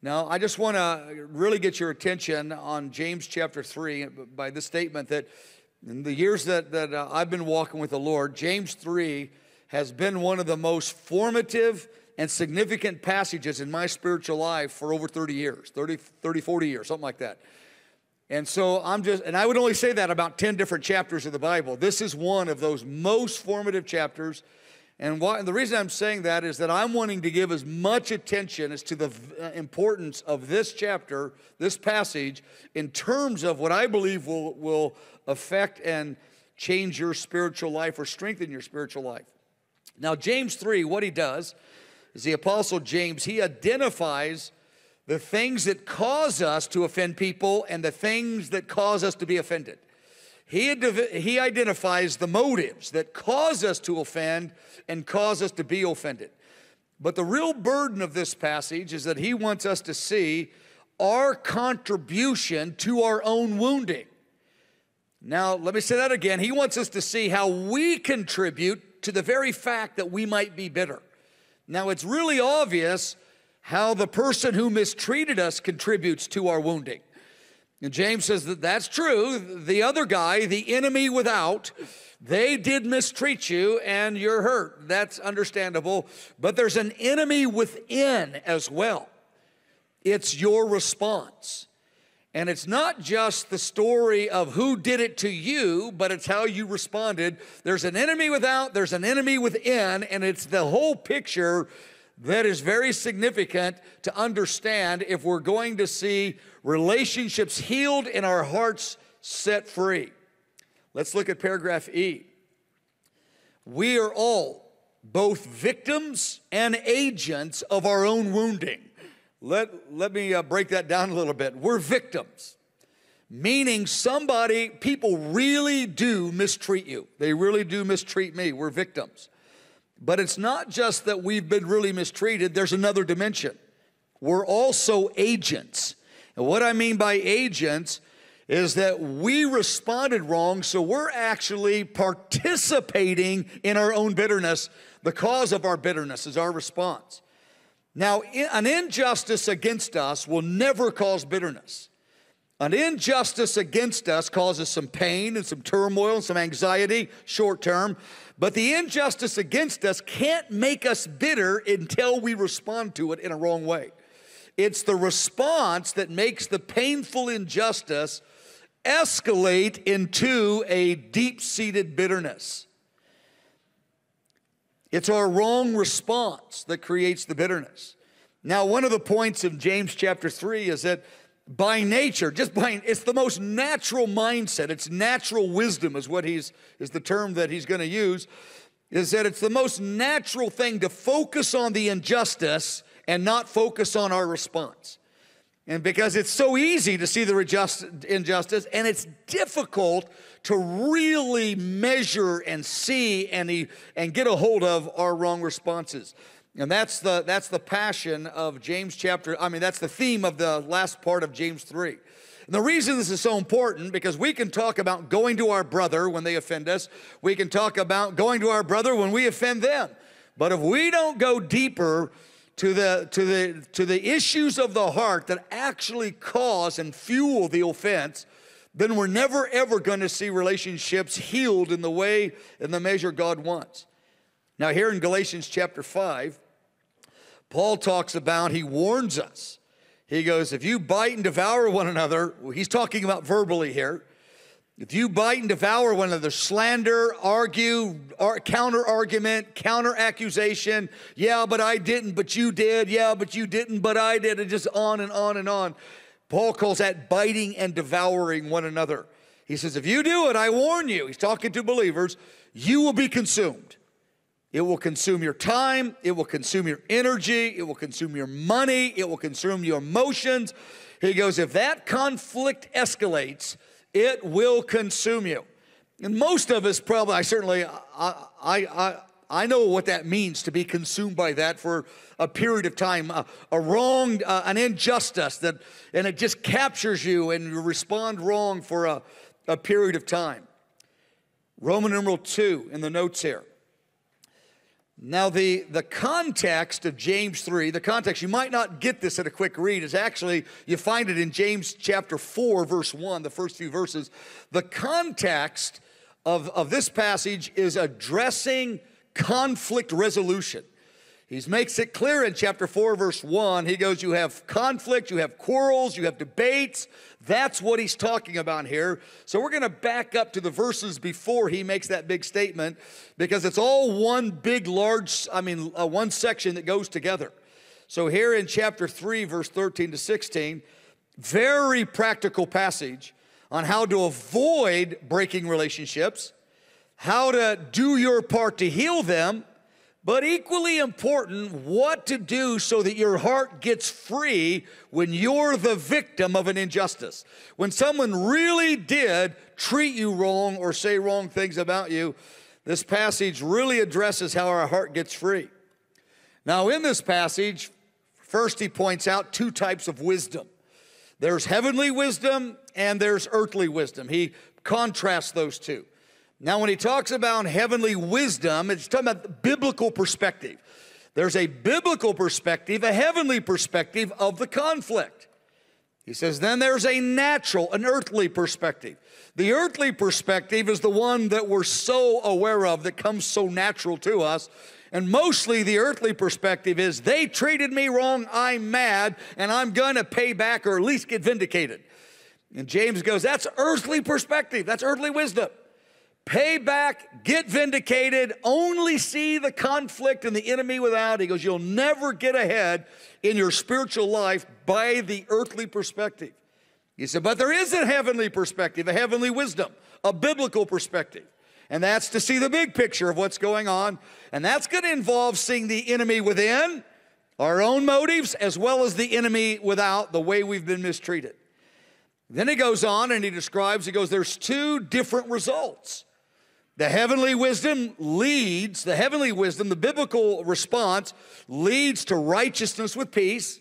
Now, I just want to really get your attention on James chapter 3 by this statement that in the years that, that uh, I've been walking with the Lord, James 3 has been one of the most formative and significant passages in my spiritual life for over 30 years 30, 30 40 years, something like that. And so I'm just, and I would only say that about 10 different chapters of the Bible. This is one of those most formative chapters and, why, and the reason I'm saying that is that I'm wanting to give as much attention as to the uh, importance of this chapter, this passage, in terms of what I believe will, will affect and change your spiritual life or strengthen your spiritual life. Now, James 3, what he does is the Apostle James, he identifies the things that cause us to offend people and the things that cause us to be offended. He, he identifies the motives that cause us to offend and cause us to be offended. But the real burden of this passage is that he wants us to see our contribution to our own wounding. Now, let me say that again. He wants us to see how we contribute to the very fact that we might be bitter. Now, it's really obvious how the person who mistreated us contributes to our wounding. And James says that that's true. The other guy, the enemy without, they did mistreat you and you're hurt. That's understandable. But there's an enemy within as well. It's your response. And it's not just the story of who did it to you, but it's how you responded. There's an enemy without, there's an enemy within, and it's the whole picture that is very significant to understand if we're going to see relationships healed and our hearts set free. Let's look at paragraph E. We are all both victims and agents of our own wounding. Let, let me uh, break that down a little bit. We're victims, meaning somebody, people really do mistreat you. They really do mistreat me. We're victims. But it's not just that we've been really mistreated, there's another dimension. We're also agents. And what I mean by agents is that we responded wrong, so we're actually participating in our own bitterness. The cause of our bitterness is our response. Now, an injustice against us will never cause bitterness. An injustice against us causes some pain and some turmoil and some anxiety short term, but the injustice against us can't make us bitter until we respond to it in a wrong way. It's the response that makes the painful injustice escalate into a deep seated bitterness. It's our wrong response that creates the bitterness. Now, one of the points of James chapter 3 is that by nature, just by it's the most natural mindset. It's natural wisdom is what he's is the term that he's going to use. Is that it's the most natural thing to focus on the injustice and not focus on our response. And because it's so easy to see the injustice, and it's difficult to really measure and see and, and get a hold of our wrong responses. And that's the, that's the passion of James chapter, I mean, that's the theme of the last part of James 3. And the reason this is so important because we can talk about going to our brother when they offend us. We can talk about going to our brother when we offend them. But if we don't go deeper to the to the to the issues of the heart that actually cause and fuel the offense, then we're never ever going to see relationships healed in the way in the measure God wants. Now here in Galatians chapter 5, Paul talks about, he warns us. He goes, If you bite and devour one another, he's talking about verbally here. If you bite and devour one another, slander, argue, ar- counter argument, counter accusation, yeah, but I didn't, but you did, yeah, but you didn't, but I did, and just on and on and on. Paul calls that biting and devouring one another. He says, If you do it, I warn you, he's talking to believers, you will be consumed. It will consume your time, it will consume your energy, it will consume your money, it will consume your emotions. He goes, if that conflict escalates, it will consume you. And most of us probably, I certainly, I, I, I I know what that means to be consumed by that for a period of time, a, a wrong, uh, an injustice that, and it just captures you and you respond wrong for a, a period of time. Roman numeral two in the notes here. Now, the, the context of James 3, the context, you might not get this at a quick read, is actually, you find it in James chapter 4, verse 1, the first few verses. The context of, of this passage is addressing conflict resolution. He makes it clear in chapter 4, verse 1. He goes, You have conflict, you have quarrels, you have debates. That's what he's talking about here. So we're going to back up to the verses before he makes that big statement because it's all one big, large, I mean, uh, one section that goes together. So here in chapter 3, verse 13 to 16, very practical passage on how to avoid breaking relationships, how to do your part to heal them but equally important, what to do so that your heart gets free when you're the victim of an injustice. When someone really did treat you wrong or say wrong things about you, this passage really addresses how our heart gets free. Now, in this passage, first he points out two types of wisdom there's heavenly wisdom and there's earthly wisdom. He contrasts those two. Now, when he talks about heavenly wisdom, it's talking about biblical perspective. There's a biblical perspective, a heavenly perspective of the conflict. He says, then there's a natural, an earthly perspective. The earthly perspective is the one that we're so aware of that comes so natural to us. And mostly the earthly perspective is they treated me wrong, I'm mad, and I'm gonna pay back or at least get vindicated. And James goes, that's earthly perspective, that's earthly wisdom pay back, get vindicated, only see the conflict and the enemy without. He goes, You'll never get ahead in your spiritual life by the earthly perspective. He said, But there is a heavenly perspective, a heavenly wisdom, a biblical perspective. And that's to see the big picture of what's going on. And that's going to involve seeing the enemy within, our own motives, as well as the enemy without, the way we've been mistreated. Then he goes on and he describes, he goes, There's two different results. The heavenly wisdom leads, the heavenly wisdom, the biblical response leads to righteousness with peace.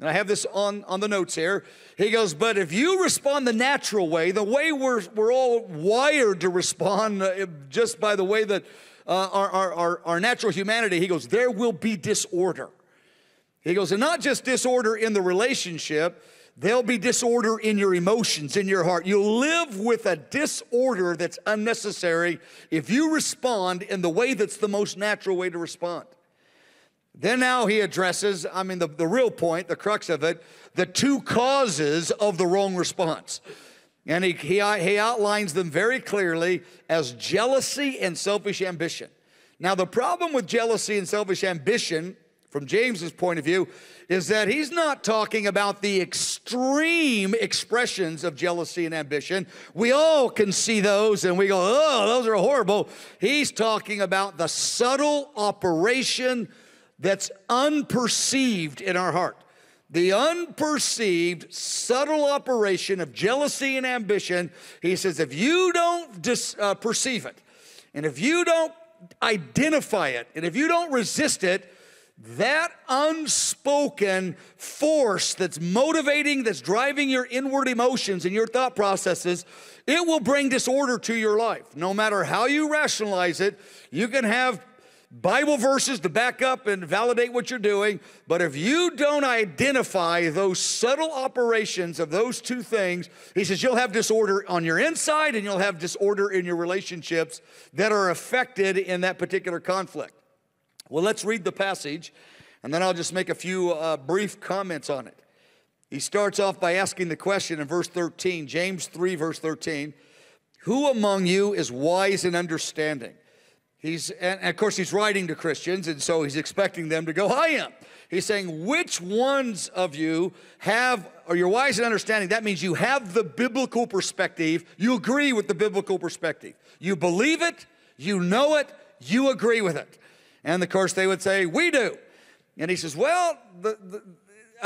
And I have this on, on the notes here. He goes, But if you respond the natural way, the way we're, we're all wired to respond uh, just by the way that uh, our, our, our, our natural humanity, he goes, there will be disorder. He goes, and not just disorder in the relationship, There'll be disorder in your emotions, in your heart. You'll live with a disorder that's unnecessary if you respond in the way that's the most natural way to respond. Then now he addresses, I mean, the, the real point, the crux of it, the two causes of the wrong response. And he, he, he outlines them very clearly as jealousy and selfish ambition. Now, the problem with jealousy and selfish ambition from James's point of view is that he's not talking about the extreme expressions of jealousy and ambition. We all can see those and we go, oh, those are horrible. He's talking about the subtle operation that's unperceived in our heart. The unperceived, subtle operation of jealousy and ambition. He says, if you don't dis, uh, perceive it, and if you don't identify it, and if you don't resist it, that unspoken force that's motivating, that's driving your inward emotions and your thought processes, it will bring disorder to your life. No matter how you rationalize it, you can have Bible verses to back up and validate what you're doing, but if you don't identify those subtle operations of those two things, he says you'll have disorder on your inside and you'll have disorder in your relationships that are affected in that particular conflict. Well, let's read the passage, and then I'll just make a few uh, brief comments on it. He starts off by asking the question in verse 13, James 3, verse 13 Who among you is wise and understanding? He's, and of course, he's writing to Christians, and so he's expecting them to go, I am. He's saying, Which ones of you have, or you're wise and understanding? That means you have the biblical perspective. You agree with the biblical perspective. You believe it, you know it, you agree with it. And of course, they would say, We do. And he says, Well, the, the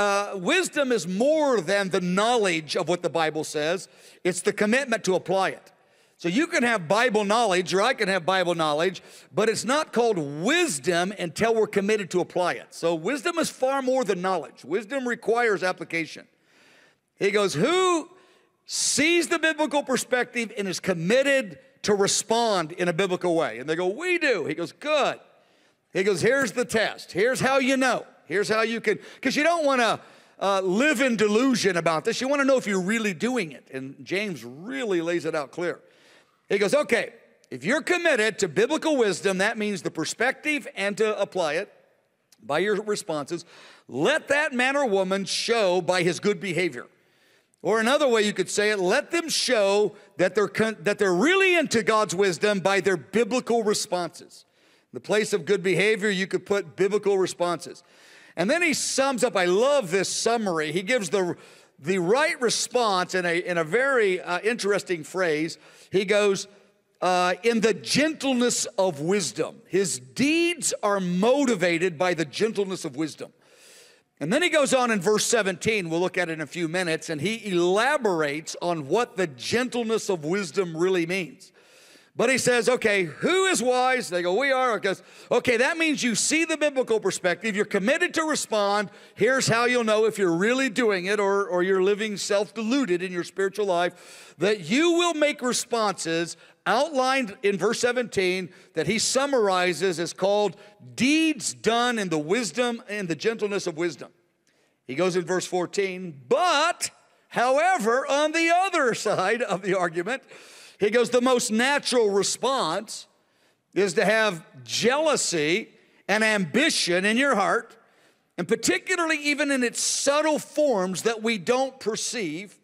uh, wisdom is more than the knowledge of what the Bible says, it's the commitment to apply it. So you can have Bible knowledge, or I can have Bible knowledge, but it's not called wisdom until we're committed to apply it. So wisdom is far more than knowledge, wisdom requires application. He goes, Who sees the biblical perspective and is committed to respond in a biblical way? And they go, We do. He goes, Good. He goes, Here's the test. Here's how you know. Here's how you can, because you don't want to uh, live in delusion about this. You want to know if you're really doing it. And James really lays it out clear. He goes, Okay, if you're committed to biblical wisdom, that means the perspective and to apply it by your responses. Let that man or woman show by his good behavior. Or another way you could say it, let them show that they're, that they're really into God's wisdom by their biblical responses the place of good behavior, you could put biblical responses. And then he sums up, I love this summary. He gives the, the right response in a, in a very uh, interesting phrase. He goes, uh, in the gentleness of wisdom. His deeds are motivated by the gentleness of wisdom. And then he goes on in verse 17, we'll look at it in a few minutes, and he elaborates on what the gentleness of wisdom really means. But he says, okay, who is wise? They go, we are. Goes, okay, that means you see the biblical perspective. You're committed to respond. Here's how you'll know if you're really doing it or, or you're living self deluded in your spiritual life that you will make responses outlined in verse 17 that he summarizes as called deeds done in the wisdom and the gentleness of wisdom. He goes in verse 14, but however, on the other side of the argument, he goes, the most natural response is to have jealousy and ambition in your heart, and particularly even in its subtle forms that we don't perceive.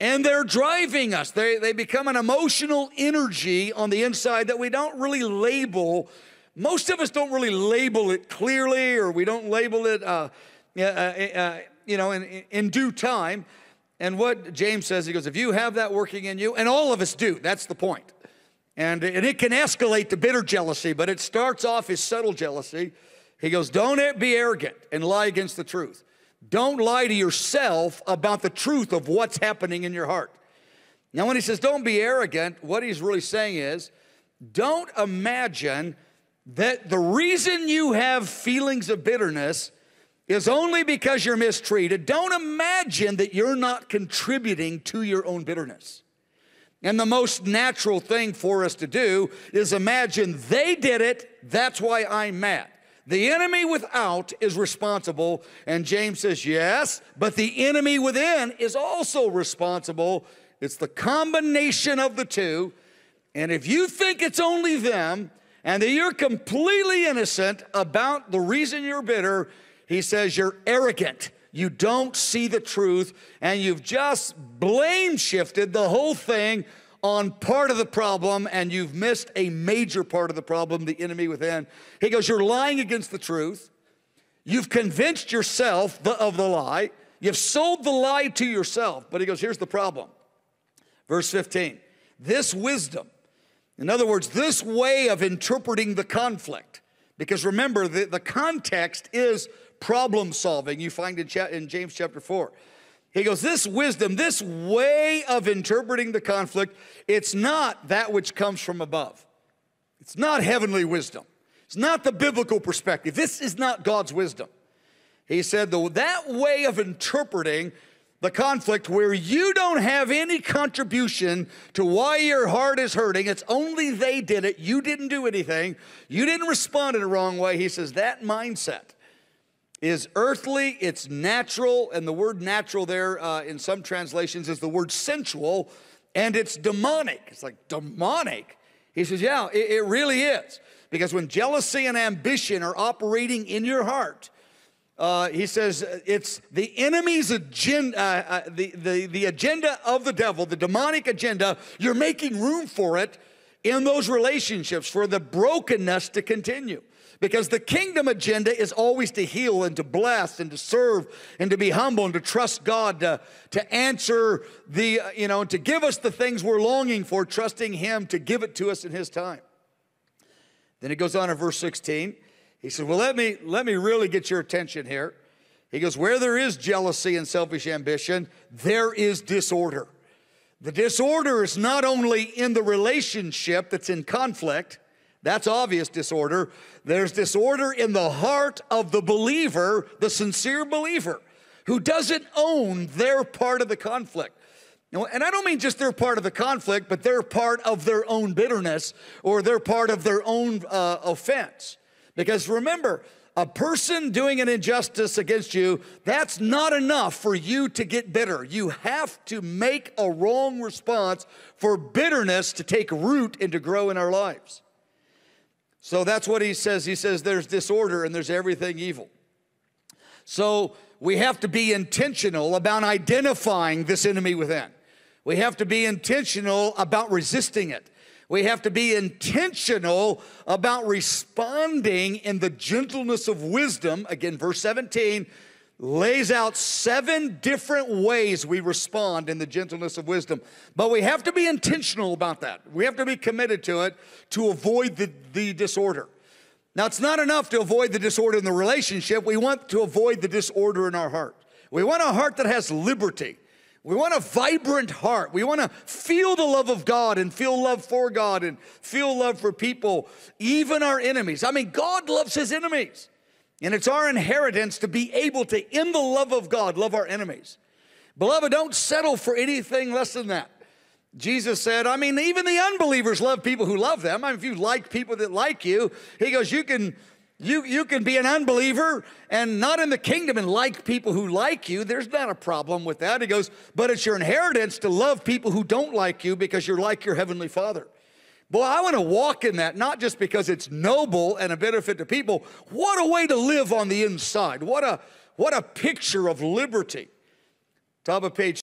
And they're driving us. They, they become an emotional energy on the inside that we don't really label. Most of us don't really label it clearly, or we don't label it, uh, uh, uh, you know, in, in due time. And what James says, he goes, if you have that working in you, and all of us do, that's the point. And, and it can escalate to bitter jealousy, but it starts off as subtle jealousy. He goes, don't be arrogant and lie against the truth. Don't lie to yourself about the truth of what's happening in your heart. Now, when he says don't be arrogant, what he's really saying is don't imagine that the reason you have feelings of bitterness is only because you're mistreated, don't imagine that you're not contributing to your own bitterness. And the most natural thing for us to do is imagine they did it, that's why I'm mad. The enemy without is responsible. And James says, yes, but the enemy within is also responsible. It's the combination of the two. And if you think it's only them and that you're completely innocent about the reason you're bitter, he says, You're arrogant. You don't see the truth, and you've just blame shifted the whole thing on part of the problem, and you've missed a major part of the problem the enemy within. He goes, You're lying against the truth. You've convinced yourself of the lie. You've sold the lie to yourself. But he goes, Here's the problem. Verse 15 this wisdom, in other words, this way of interpreting the conflict, because remember, the, the context is problem solving you find in, in James chapter 4. He goes, This wisdom, this way of interpreting the conflict, it's not that which comes from above. It's not heavenly wisdom. It's not the biblical perspective. This is not God's wisdom. He said, That way of interpreting the conflict where you don't have any contribution to why your heart is hurting, it's only they did it. You didn't do anything. You didn't respond in the wrong way. He says, That mindset is earthly, it's natural, and the word natural there uh, in some translations is the word sensual, and it's demonic. It's like demonic. He says, Yeah, it, it really is. Because when jealousy and ambition are operating in your heart, uh, he says it's the enemy's agenda, uh, uh, the, the, the agenda of the devil, the demonic agenda. You're making room for it in those relationships for the brokenness to continue. Because the kingdom agenda is always to heal and to bless and to serve and to be humble and to trust God to, uh, to answer the, uh, you know, to give us the things we're longing for, trusting Him to give it to us in His time. Then he goes on in verse 16. He says, Well, let me, let me really get your attention here. He goes, Where there is jealousy and selfish ambition, there is disorder. The disorder is not only in the relationship that's in conflict, that's obvious disorder. There's disorder in the heart of the believer, the sincere believer, who doesn't own their part of the conflict. And I don't mean just their part of the conflict, but they're part of their own bitterness or they're part of their own uh, offense. Because remember, a person doing an injustice against you, that's not enough for you to get bitter. You have to make a wrong response for bitterness to take root and to grow in our lives. So that's what he says. He says there's disorder and there's everything evil. So we have to be intentional about identifying this enemy within. We have to be intentional about resisting it. We have to be intentional about responding in the gentleness of wisdom. Again, verse 17, lays out seven different ways we respond in the gentleness of wisdom. But we have to be intentional about that. We have to be committed to it to avoid the, the disorder. Now, it's not enough to avoid the disorder in the relationship. We want to avoid the disorder in our heart. We want a heart that has liberty. We want a vibrant heart. We want to feel the love of God and feel love for God and feel love for people, even our enemies. I mean, God loves his enemies. And it's our inheritance to be able to, in the love of God, love our enemies. Beloved, don't settle for anything less than that. Jesus said, I mean, even the unbelievers love people who love them. I mean, if you like people that like you, he goes, you can. You, you can be an unbeliever and not in the kingdom and like people who like you. There's not a problem with that. He goes, but it's your inheritance to love people who don't like you because you're like your heavenly father. Boy, I want to walk in that, not just because it's noble and a benefit to people. What a way to live on the inside. What a, what a picture of liberty. Top of page